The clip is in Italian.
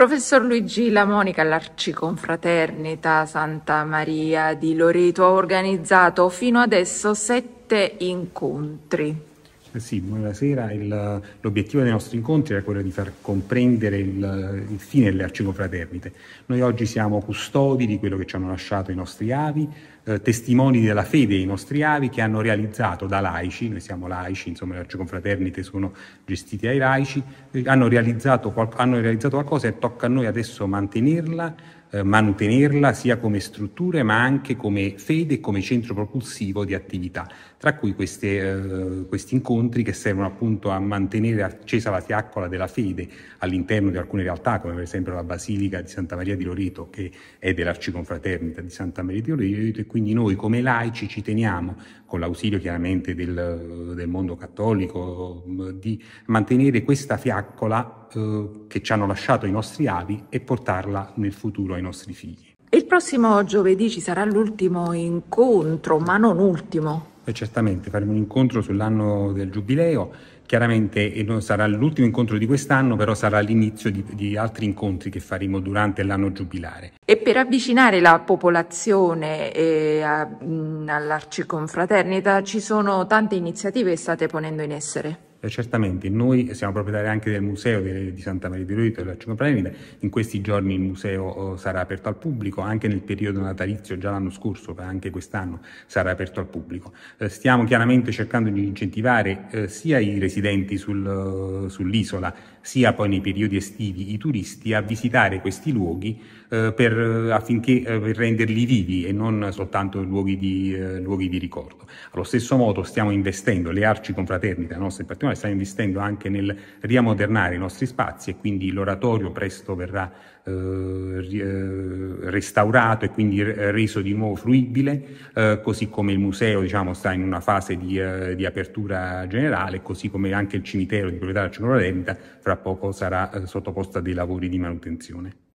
Professor Luigi La Monica, all'Arciconfraternita Santa Maria di Loreto ha organizzato fino adesso sette incontri. Eh sì, buonasera. Il, l'obiettivo dei nostri incontri era quello di far comprendere il, il fine delle arcicofraternite. Noi oggi siamo custodi di quello che ci hanno lasciato i nostri avi, eh, testimoni della fede dei nostri avi che hanno realizzato da laici, noi siamo laici, insomma le arciconfraternite sono gestite ai laici, eh, hanno, realizzato, hanno realizzato qualcosa e tocca a noi adesso mantenerla eh, mantenerla sia come strutture ma anche come fede e come centro propulsivo di attività, tra cui queste, eh, questi incontri che servono appunto a mantenere accesa la fiaccola della fede all'interno di alcune realtà come per esempio la Basilica di Santa Maria di Loreto che è dell'Arciconfraternita di Santa Maria di Loreto e quindi noi come laici ci teniamo con l'ausilio chiaramente del, del mondo cattolico di mantenere questa fiaccola eh, che ci hanno lasciato i nostri avi e portarla nel futuro ai nostri figli. Il prossimo giovedì ci sarà l'ultimo incontro, ma non ultimo. E eh, certamente faremo un incontro sull'anno del giubileo, chiaramente non sarà l'ultimo incontro di quest'anno, però sarà l'inizio di, di, altri incontri che faremo durante l'anno giubilare. E per avvicinare la popolazione eh, mm, all'arciconfraternita ci sono tante iniziative che state ponendo in essere. Eh, certamente, noi siamo proprietari anche del museo di, Santa Maria di e della Cinquepremide, in questi giorni il museo oh, sarà aperto al pubblico, anche nel periodo natalizio, già l'anno scorso, anche quest'anno sarà aperto al pubblico. Eh, stiamo chiaramente cercando di incentivare eh, sia i residenti sul, eh, sull'isola, sia poi nei periodi estivi i turisti a visitare questi luoghi per, affinché per renderli vivi e non soltanto luoghi di, luoghi di ricordo. Allo stesso modo stiamo investendo, le arci confraternite, la nostra in particolare, e stiamo investendo anche nel riamodernare i nostri spazi e quindi l'oratorio presto verrà eh, eh restaurato e quindi reso di nuovo fruibile, eh, così come il museo diciamo, sta in una fase di, eh, di, apertura generale, così come anche il cimitero di proprietà della Cenorodenta fra poco sarà eh, sottoposto a dei lavori di manutenzione.